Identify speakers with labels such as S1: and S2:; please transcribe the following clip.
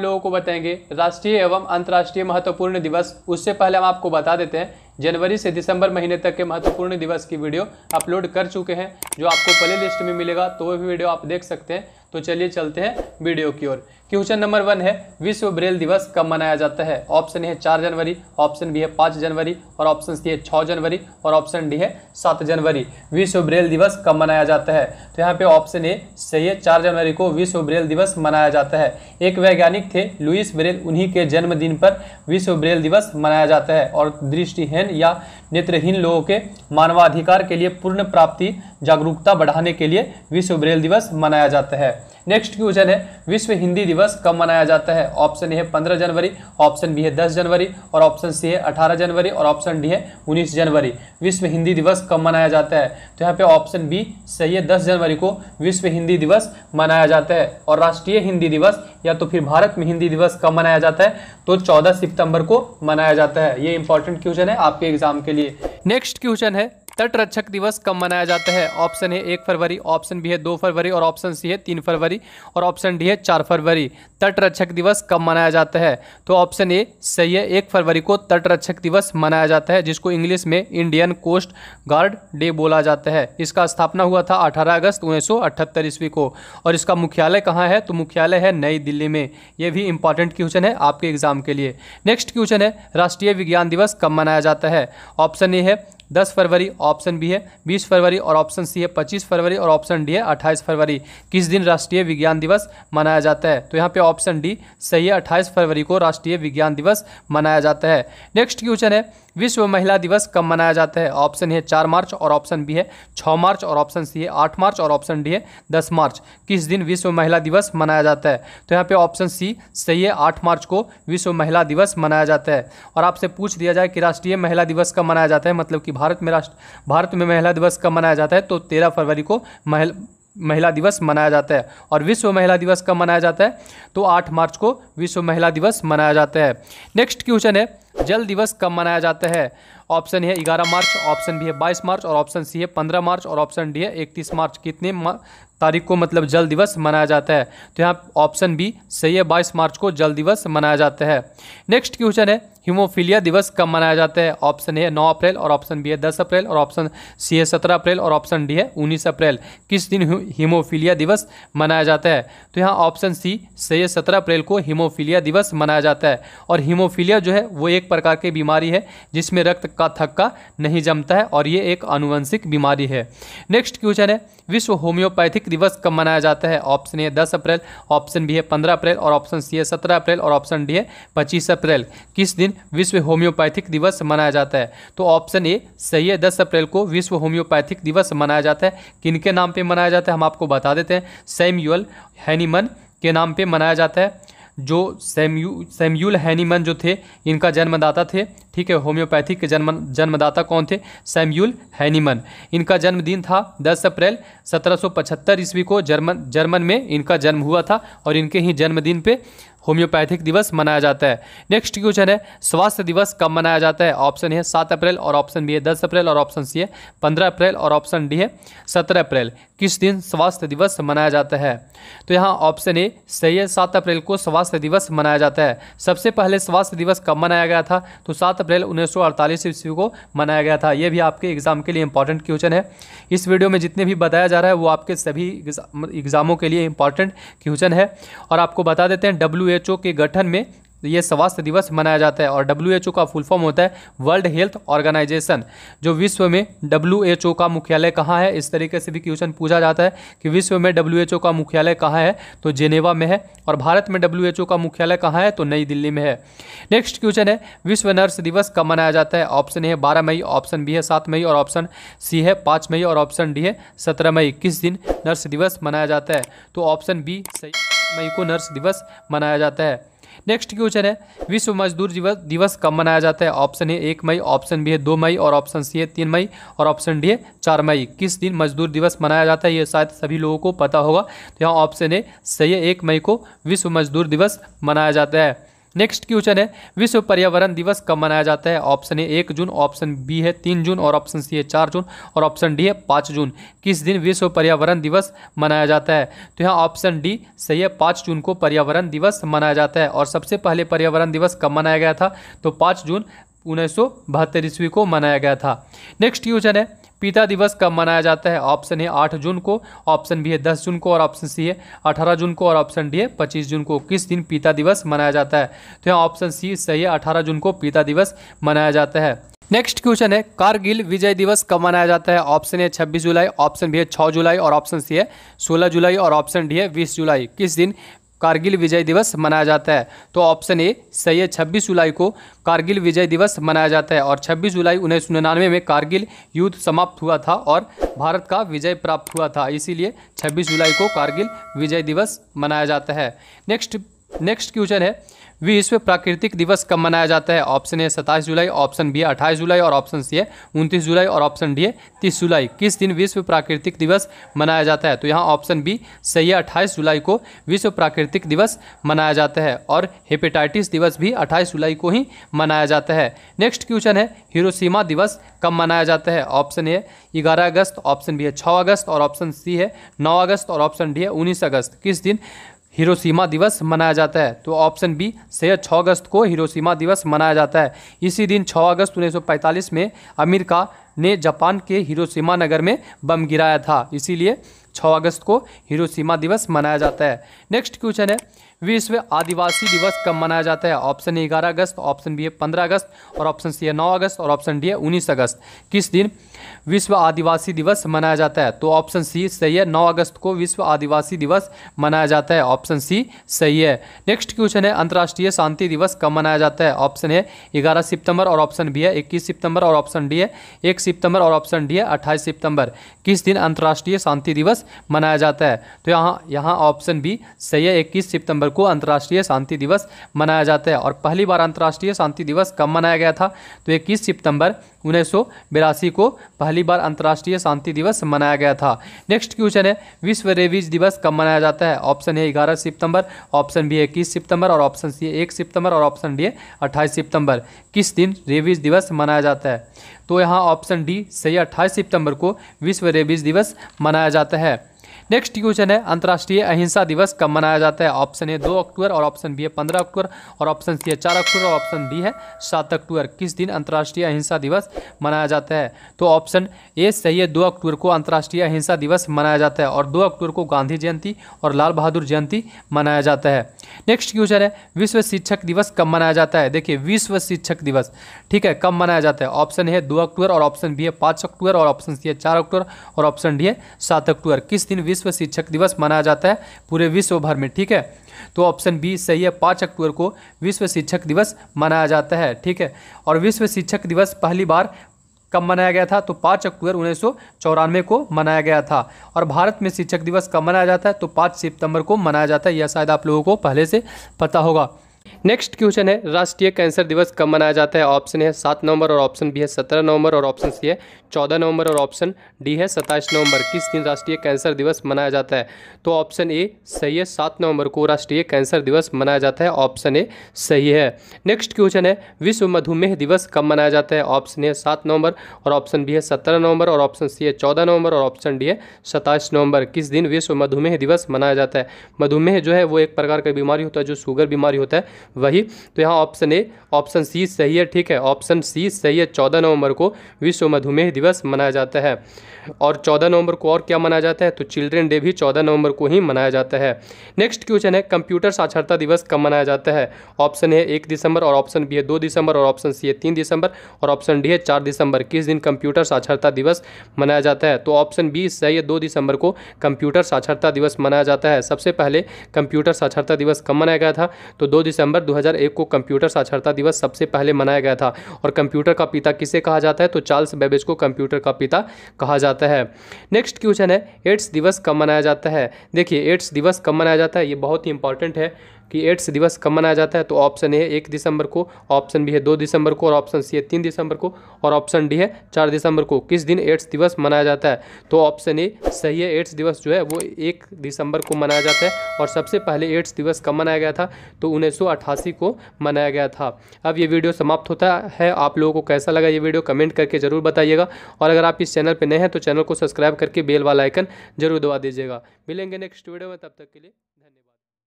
S1: लोगों को बताएंगे राष्ट्रीय एवं अंतर्राष्ट्रीय महत्वपूर्ण दिवस उससे पहले हम आपको बता देते हैं जनवरी से दिसंबर महीने तक के महत्वपूर्ण दिवस की वीडियो अपलोड कर चुके हैं जो आपको प्ले लिस्ट में मिलेगा तो वह वीडियो आप देख सकते हैं तो चलिए चलते हैं वीडियो की ओर क्वेश्चन नंबर वन है विश्व ब्रेल दिवस कब मनाया जाता है ऑप्शन है चार जनवरी ऑप्शन बी है पाँच जनवरी और ऑप्शन सी है छः जनवरी और ऑप्शन डी है सात जनवरी विश्व ब्रेल दिवस कब मनाया जाता है तो यहाँ पे ऑप्शन ए सही है चार जनवरी को विश्व ब्रेल दिवस मनाया जाता है एक वैज्ञानिक थे लुइस ब्रेल उन्हीं के जन्मदिन पर विश्व ब्रेल दिवस मनाया जाता है और दृष्टिहीन विजन या नेत्रहीन लोगों के मानवाधिकार के लिए पूर्ण प्राप्ति जागरूकता बढ़ाने के लिए विश्व ब्रेल दिवस मनाया जाता है नेक्स्ट क्वेश्चन है विश्व हिंदी दिवस कब मनाया जाता है ऑप्शन ए है पंद्रह जनवरी ऑप्शन बी है दस जनवरी और ऑप्शन सी है अठारह जनवरी और ऑप्शन डी है उन्नीस जनवरी विश्व हिंदी दिवस कब मनाया जाता है तो यहाँ पे ऑप्शन बी सही है दस जनवरी को विश्व हिंदी दिवस मनाया जाता है और राष्ट्रीय हिंदी दिवस या तो फिर भारत में हिंदी दिवस कब मनाया जाता है तो चौदह सितंबर को मनाया जाता है ये इंपॉर्टेंट क्वेश्चन है आपके एग्जाम के लिए नेक्स्ट क्वेश्चन है तटरक्षक दिवस कब मनाया जाता है ऑप्शन है एक फरवरी ऑप्शन बी है दो फरवरी और ऑप्शन सी है तीन फरवरी और ऑप्शन डी है चार फरवरी तटरक्षक दिवस कब मनाया जाता है तो ऑप्शन ए सही है एक फरवरी को तटरक्षक दिवस मनाया जाता है जिसको इंग्लिश में इंडियन कोस्ट गार्ड डे बोला जाता है इसका स्थापना हुआ था अठारह अगस्त उन्नीस ईस्वी को और इसका मुख्यालय कहाँ है तो मुख्यालय है नई दिल्ली में यह भी इंपॉर्टेंट क्वेश्चन है आपके एग्जाम के लिए नेक्स्ट क्वेश्चन है राष्ट्रीय विज्ञान दिवस कब मनाया जाता है ऑप्शन ए है दस फरवरी ऑप्शन बी है बीस फरवरी और ऑप्शन सी है पच्चीस फरवरी और ऑप्शन डी है अट्ठाईस फरवरी किस दिन राष्ट्रीय विज्ञान दिवस मनाया जाता है तो यहाँ पे ऑप्शन डी सही है अट्ठाईस फरवरी को राष्ट्रीय विज्ञान दिवस मनाया जाता है नेक्स्ट क्वेश्चन है विश्व महिला दिवस कब मनाया जाता है ऑप्शन है चार मार्च और ऑप्शन बी है छः मार्च और ऑप्शन सी है आठ मार्च और ऑप्शन डी है दस मार्च किस दिन विश्व महिला दिवस मनाया जाता है तो यहाँ पे ऑप्शन सी सही है आठ मार्च को विश्व महिला दिवस मनाया जाता है और आपसे पूछ दिया जाए कि राष्ट्रीय महिला दिवस कब मनाया जाता है मतलब कि भारत में राष्ट्र भारत में महिला दिवस कब मनाया जाता है तो तेरह फरवरी को महिला महिला दिवस मनाया जाता है और विश्व महिला दिवस कब मनाया जाता है तो आठ मार्च को विश्व महिला दिवस मनाया जाता है नेक्स्ट क्वेश्चन है जल दिवस कब मनाया जाता है ऑप्शन है ग्यारह मार्च ऑप्शन भी है बाईस मार्च और ऑप्शन सी है पंद्रह मार्च और ऑप्शन डी है इकतीस मार्च कितने तारीख को मतलब जल दिवस मनाया जाता है तो यहाँ ऑप्शन बी सही है बाईस मार्च को जल दिवस मनाया जाता है नेक्स्ट क्वेश्चन है हीमोफीलिया दिवस कब मनाया जाता है ऑप्शन ए नौ अप्रैल और ऑप्शन बी है दस अप्रैल और ऑप्शन सी है सत्रह अप्रैल और ऑप्शन डी है उन्नीस अप्रैल किस दिन हीमोफीलिया दिवस मनाया जाता है तो यहाँ ऑप्शन सी सही है सत्रह अप्रैल को हीमोफीलिया दिवस मनाया जाता है और हीमोफीलिया जो है वो एक प्रकार की बीमारी है जिसमें रक्त का थक्का नहीं जमता है और ये एक आनुवंशिक बीमारी है नेक्स्ट क्वेश्चन है विश्व होम्योपैथिक दिवस कब मनाया जाता है ऑप्शन ए दस अप्रैल ऑप्शन बी है पंद्रह अप्रैल और ऑप्शन सी है सत्रह अप्रैल और ऑप्शन डी है पच्चीस अप्रैल किस दिन विश्व होम्योपैथिक दिवस मनाया जाता है तो ऑप्शन ए सही है दस अप्रैल को विश्व होम्योपैथिक दिवस मनाया जाता है किनके नाम पर मनाया जाता है हम आपको बता देते हैं सैम्यूअल हैनीमन के नाम पर मनाया जाता है जो सेम्यू सेम्यूल हैनीमन जो थे इनका जन्मदाता थे ठीक है होम्योपैथी के जन्म जन्मदाता कौन थे सेम्यूल हैनीमन इनका जन्मदिन था 10 अप्रैल 1775 ईस्वी को जर्मन जर्मन में इनका जन्म हुआ था और इनके ही जन्मदिन पे होम्योपैथिक दिवस मनाया जाता है नेक्स्ट क्वेश्चन है स्वास्थ्य दिवस कब मनाया जाता है ऑप्शन है सात अप्रैल और ऑप्शन बी है दस अप्रैल और ऑप्शन सी है पंद्रह अप्रैल और ऑप्शन डी है सत्रह अप्रैल किस दिन स्वास्थ्य दिवस मनाया जाता है तो यहाँ ऑप्शन ए सही है सात अप्रैल को स्वास्थ्य दिवस मनाया जाता है सबसे पहले स्वास्थ्य दिवस कब मनाया गया था तो सात अप्रैल उन्नीस सौ अड़तालीस ईस्वी को मनाया गया था यह भी आपके एग्जाम के लिए इंपॉर्टेंट क्वेश्चन है इस वीडियो में जितने भी बताया जा रहा है वो आपके सभी एग्जामों के लिए इंपॉर्टेंट क्वेश्चन है और आपको बता देते हैं डब्ल्यू डब्ल्यूएचओ के गठन में यह स्वास्थ्य दिवस मनाया जाता है और डब्ल्यूएचओ का फुल फॉर्म होता है वर्ल्ड हेल्थ ऑर्गेनाइजेशन जो विश्व में डब्ल्यूएचओ का मुख्यालय कहाँ है इस तरीके से भी क्वेश्चन पूछा जाता है कि विश्व में डब्ल्यूएचओ का मुख्यालय कहाँ है तो जेनेवा में है और भारत में डब्ल्यूएचओ का मुख्यालय कहाँ है तो नई दिल्ली में है नेक्स्ट क्वेश्चन है विश्व नर्स दिवस कब मनाया जाता है ऑप्शन ए है बारह मई ऑप्शन बी है सात मई और ऑप्शन सी है पाँच मई और ऑप्शन डी है सत्रह मई किस दिन नर्स दिवस मनाया जाता है तो ऑप्शन बी सही मई को नर्स दिवस मनाया जाता है नेक्स्ट क्वेश्चन है विश्व मजदूर दिवस दिवस कब मनाया जाता है ऑप्शन ए एक मई ऑप्शन बी है दो मई और ऑप्शन सी है तीन मई और ऑप्शन डी है चार मई किस दिन मजदूर दिवस मनाया जाता है ये शायद सभी लोगों को पता होगा तो यहाँ ऑप्शन ए सही है एक मई को विश्व मजदूर दिवस मनाया जाता है नेक्स्ट क्वेश्चन है विश्व पर्यावरण दिवस कब मनाया जाता है ऑप्शन ए एक जून ऑप्शन बी है तीन जून और ऑप्शन सी है चार जून और ऑप्शन डी है पाँच जून किस दिन विश्व पर्यावरण दिवस मनाया जाता है तो यहाँ ऑप्शन डी सही है पाँच जून को पर्यावरण दिवस मनाया जाता है और सबसे पहले पर्यावरण दिवस कब मनाया गया था तो पाँच जून उन्नीस ईस्वी को मनाया गया था नेक्स्ट क्वेश्चन है पिता दिवस कब मनाया जाता है ऑप्शन है आठ जून को ऑप्शन बी है दस जून को और ऑप्शन सी है अठारह जून को और ऑप्शन डी है पच्चीस जून को किस दिन पिता दिवस मनाया जाता है तो यहाँ ऑप्शन सी सही है अठारह जून को पिता दिवस मनाया जाता है नेक्स्ट क्वेश्चन है कारगिल विजय दिवस कब मनाया जाता है ऑप्शन ए 26 जुलाई ऑप्शन बी है 6 जुलाई और ऑप्शन सी है 16 जुलाई और ऑप्शन डी है 20 जुलाई किस दिन कारगिल विजय दिवस मनाया जाता है तो ऑप्शन ए सही है छब्बीस जुलाई को कारगिल विजय दिवस मनाया जाता है और छब्बीस जुलाई उन्नीस में कारगिल युद्ध समाप्त हुआ था और भारत का विजय प्राप्त हुआ था इसीलिए छब्बीस जुलाई को कारगिल विजय दिवस मनाया जाता है नेक्स्ट नेक्स्ट क्वेश्चन है विश्व प्राकृतिक दिवस कब मनाया जाता है ऑप्शन ए सत्ताईस जुलाई ऑप्शन बी अट्ठाईस जुलाई और ऑप्शन सी है उनतीस जुलाई और ऑप्शन डी है तीस जुलाई किस दिन विश्व प्राकृतिक दिवस मनाया जाता है तो यहाँ ऑप्शन बी सही है अट्ठाईस जुलाई को विश्व प्राकृतिक दिवस मनाया जाता है और हेपेटाइटिस दिवस भी अट्ठाईस जुलाई को ही मनाया जाता है नेक्स्ट क्वेश्चन है हिरोसीमा दिवस कब मनाया जाता है ऑप्शन ए ग्यारह अगस्त ऑप्शन बी है छः अगस्त और ऑप्शन सी है नौ अगस्त और ऑप्शन डी है उन्नीस अगस्त किस दिन हिरोसीमा दिवस मनाया जाता है तो ऑप्शन बी सही है 6 अगस्त को हिरोसीमा दिवस मनाया जाता है इसी दिन 6 अगस्त 1945 में अमेरिका ने जापान के हिरोसीमा नगर में बम गिराया था इसीलिए 6 अगस्त को हिरोसीमा दिवस मनाया जाता है नेक्स्ट क्वेश्चन है विश्व आदिवासी दिवस कब मनाया जाता है ऑप्शन ए ग्यारह अगस्त ऑप्शन बी है पंद्रह अगस्त और ऑप्शन सी है नौ अगस्त और ऑप्शन डी है उन्नीस अगस्त किस दिन विश्व आदिवासी दिवस मनाया जाता है तो ऑप्शन सी सही है नौ अगस्त को विश्व आदिवासी दिवस मनाया जाता है ऑप्शन सी सही है नेक्स्ट क्वेश्चन है अंतर्राष्ट्रीय शांति दिवस कब मनाया जाता है ऑप्शन है ग्यारह सितंबर और ऑप्शन बी है इक्कीस सितंबर और ऑप्शन डी है एक सितंबर और ऑप्शन डी है अट्ठाईस सितंबर किस दिन अंतर्राष्ट्रीय शांति दिवस मनाया जाता है तो यहाँ यहाँ ऑप्शन बी सही है इक्कीस सितंबर को अंतर्राष्ट्रीय शांति दिवस मनाया जाता है और पहली बार अंतर्राष्ट्रीय शांति दिवस कब मनाया गया था तो इक्कीस सितंबर उन्नीस को पहली बार अंतर्राष्ट्रीय शांति दिवस मनाया गया था नेक्स्ट क्वेश्चन है विश्व रेबीज दिवस कब मनाया जाता है ऑप्शन है ग्यारह सितंबर ऑप्शन बी है इक्कीस सितंबर और ऑप्शन सी एक सितंबर और ऑप्शन डी है अट्ठाईस सितंबर किस दिन रेबीज दिवस मनाया जाता है तो यहाँ ऑप्शन डी सही अट्ठाईस सितंबर को विश्व रेबीज दिवस मनाया जाता है नेक्स्ट क्वेश्चन है अंतर्राष्ट्रीय अहिंसा दिवस कब मनाया जाता है ऑप्शन ए दो अक्टूबर और ऑप्शन बी है पंद्रह अक्टूबर और ऑप्शन सी है चार अक्टूबर और ऑप्शन डी है सात अक्टूबर किस दिन अंतर्राष्ट्रीय अहिंसा दिवस मनाया जाता है तो ऑप्शन ए सही है दो अक्टूबर को अंतर्राष्ट्रीय अहिंसा दिवस मनाया जाता है और दो अक्टूबर को गांधी जयंती और लाल बहादुर जयंती मनाया जाता है नेक्स्ट क्वेश्चन है विश्व शिक्षक दिवस कब मनाया जाता है देखिए विश्व शिक्षक दिवस ठीक है कब मनाया जाता है ऑप्शन है दो अक्टूबर और ऑप्शन बी है पाँच अक्टूबर और ऑप्शन सी है चार अक्टूबर और ऑप्शन डी है सात अक्टूबर किस दिन विश्व विश्व शिक्षक दिवस मनाया जाता है पूरे विश्व भर में ठीक है तो ऑप्शन बी सही है पाँच अक्टूबर को विश्व शिक्षक दिवस मनाया जाता है ठीक है और विश्व शिक्षक दिवस पहली बार कब मनाया गया था तो पाँच अक्टूबर उन्नीस को मनाया गया था और भारत में शिक्षक दिवस कब मनाया जाता है तो पाँच सितंबर को मनाया जाता है यह शायद आप लोगों को पहले से पता होगा नेक्स्ट क्वेश्चन है राष्ट्रीय कैंसर दिवस कब मनाया जाता है ऑप्शन है सात नवंबर और ऑप्शन बी है सत्रह नवंबर और ऑप्शन सी है चौदह नवंबर और ऑप्शन डी है सत्ताईस नवंबर किस दिन राष्ट्रीय कैंसर दिवस मनाया जाता है तो ऑप्शन ए सही है सात नवंबर को राष्ट्रीय कैंसर दिवस मनाया जाता है ऑप्शन ए सही है नेक्स्ट क्वेश्चन है विश्व मधुमेह दिवस कब मनाया जाता है ऑप्शन है सात नवंबर और ऑप्शन बी है सत्रह नवंबर और ऑप्शन सी है चौदह नवंबर और ऑप्शन डी है सत्ताईस नवंबर किस दिन विश्व मधुमेह दिवस मनाया जाता है मधुमेह जो है वो एक प्रकार का बीमारी होता है जो शुगर बीमारी होता है वही तो यहाँ ऑप्शन ए ऑप्शन सी सही है ठीक है ऑप्शन सी सही है चौदह नवंबर को विश्व मधुमेह दिवस मनाया जाता है और चौदह नवंबर को और क्या मनाया जाता है तो चिल्ड्रेन डे भी चौदह नवंबर को ही मनाया जाता है नेक्स्ट क्वेश्चन है कंप्यूटर साक्षरता दिवस कब मनाया जाता है ऑप्शन है एक दिसंबर और ऑप्शन बी है दो दिसंबर और ऑप्शन सी है तीन दिसंबर और ऑप्शन डी है चार दिसंबर किस दिन कंप्यूटर साक्षरता दिवस मनाया जाता है तो ऑप्शन बी सही है दो दिसंबर को कंप्यूटर साक्षरता दिवस मनाया जाता है सबसे पहले कंप्यूटर साक्षरता दिवस कब मनाया गया था तो दो दिसंबर सितंबर 2001 को कंप्यूटर साक्षरता दिवस सबसे पहले मनाया गया था और कंप्यूटर का पिता किसे कहा जाता है तो चार्ल्स बेबेज को कंप्यूटर का पिता कहा जाता है नेक्स्ट क्वेश्चन है एड्स दिवस कब मनाया जाता है देखिए एड्स दिवस कब मनाया जाता है ये बहुत ही इंपॉर्टेंट है कि एड्स दिवस कब मनाया जाता है तो ऑप्शन ए है एक दिसंबर को ऑप्शन बी है दो दिसंबर को और ऑप्शन सी है तीन दिसंबर को और ऑप्शन डी है चार दिसंबर को किस दिन एड्स दिवस मनाया जाता है तो ऑप्शन ए सही है एड्स दिवस जो है वो एक दिसंबर को मनाया जाता है और सबसे पहले एड्स दिवस कब मनाया गया था तो उन्नीस को मनाया गया था अब ये वीडियो समाप्त होता है आप लोगों को कैसा लगा ये वीडियो कमेंट करके ज़रूर बताइएगा और अगर आप इस चैनल पर नए हैं तो चैनल को सब्सक्राइब करके बेल वाला आइकन जरूर दबा दीजिएगा मिलेंगे नेक्स्ट वीडियो में तब तक के लिए धन्यवाद